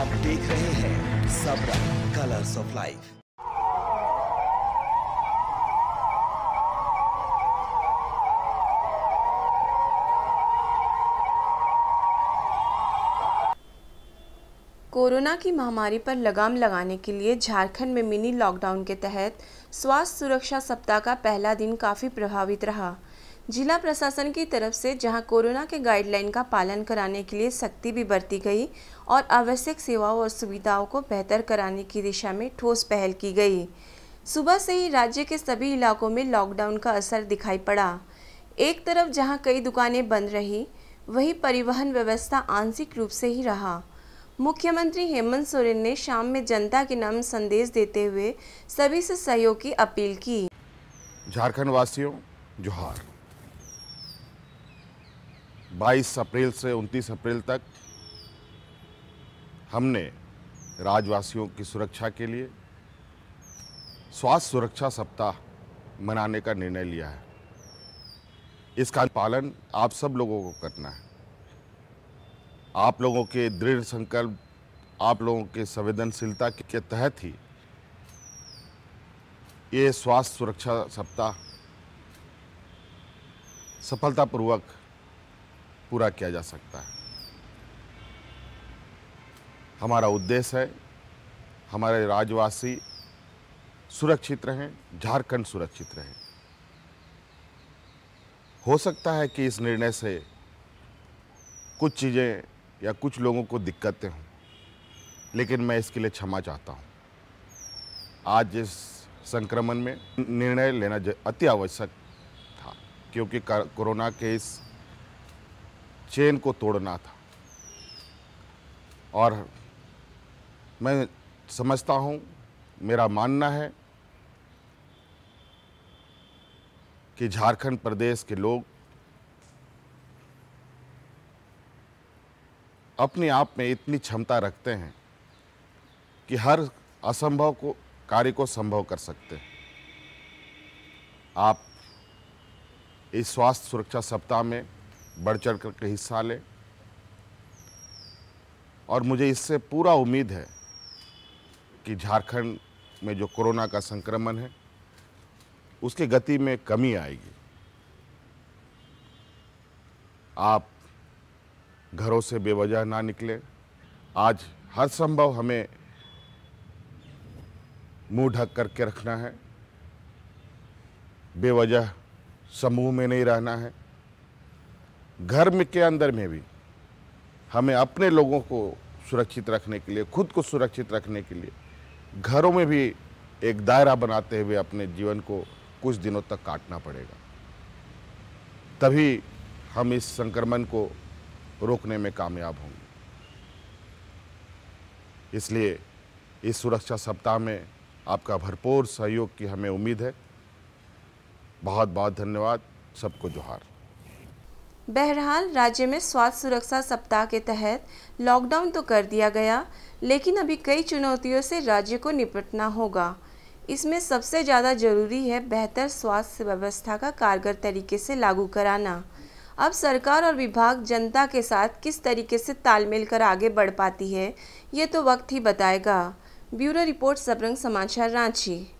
आप देख रहे हैं सबरा कलर्स ऑफ लाइफ कोरोना की महामारी पर लगाम लगाने के लिए झारखंड में मिनी लॉकडाउन के तहत स्वास्थ्य सुरक्षा सप्ताह का पहला दिन काफ़ी प्रभावित रहा जिला प्रशासन की तरफ से जहां कोरोना के गाइडलाइन का पालन कराने के लिए सख्ती भी बरती गई और आवश्यक सेवाओं और सुविधाओं को बेहतर कराने की दिशा में ठोस पहल की गई सुबह से ही राज्य के सभी इलाकों में लॉकडाउन का असर दिखाई पड़ा एक तरफ जहां कई दुकानें बंद रही वहीं परिवहन व्यवस्था आंशिक रूप से ही रहा मुख्यमंत्री हेमंत सोरेन ने शाम में जनता के नाम संदेश देते हुए सभी से सहयोग की अपील की झारखंड वासियों जोहार 22 अप्रैल से 29 अप्रैल तक हमने राजवासियों की सुरक्षा के लिए स्वास्थ्य सुरक्षा सप्ताह मनाने का निर्णय लिया है इसका पालन आप सब लोगों को करना है आप लोगों के दृढ़ संकल्प आप लोगों के संवेदनशीलता के तहत ही ये स्वास्थ्य सुरक्षा सप्ताह सफलतापूर्वक पूरा किया जा सकता है हमारा उद्देश्य है हमारे राज्यवासी सुरक्षित रहें झारखंड सुरक्षित रहें हो सकता है कि इस निर्णय से कुछ चीज़ें या कुछ लोगों को दिक्कतें हों लेकिन मैं इसके लिए क्षमा चाहता हूँ आज इस संक्रमण में निर्णय लेना अति आवश्यक था क्योंकि कोरोना के इस चेन को तोड़ना था और मैं समझता हूं मेरा मानना है कि झारखंड प्रदेश के लोग अपने आप में इतनी क्षमता रखते हैं कि हर असंभव को कार्य को संभव कर सकते हैं आप इस स्वास्थ्य सुरक्षा सप्ताह में बढ़ चढ़ करके हिस्सा लें और मुझे इससे पूरा उम्मीद है कि झारखंड में जो कोरोना का संक्रमण है उसके गति में कमी आएगी आप घरों से बेवजह ना निकलें आज हर संभव हमें मुंह ढक करके रखना है बेवजह समूह में नहीं रहना है घर में के अंदर में भी हमें अपने लोगों को सुरक्षित रखने के लिए खुद को सुरक्षित रखने के लिए घरों में भी एक दायरा बनाते हुए अपने जीवन को कुछ दिनों तक काटना पड़ेगा तभी हम इस संक्रमण को रोकने में कामयाब होंगे इसलिए इस सुरक्षा सप्ताह में आपका भरपूर सहयोग की हमें उम्मीद है बहुत बहुत धन्यवाद सबको जोहार बहरहाल राज्य में स्वास्थ्य सुरक्षा सप्ताह के तहत लॉकडाउन तो कर दिया गया लेकिन अभी कई चुनौतियों से राज्य को निपटना होगा इसमें सबसे ज़्यादा जरूरी है बेहतर स्वास्थ्य व्यवस्था का कारगर तरीके से लागू कराना अब सरकार और विभाग जनता के साथ किस तरीके से तालमेल कर आगे बढ़ पाती है ये तो वक्त ही बताएगा ब्यूरो रिपोर्ट सबरंग समाचार रांची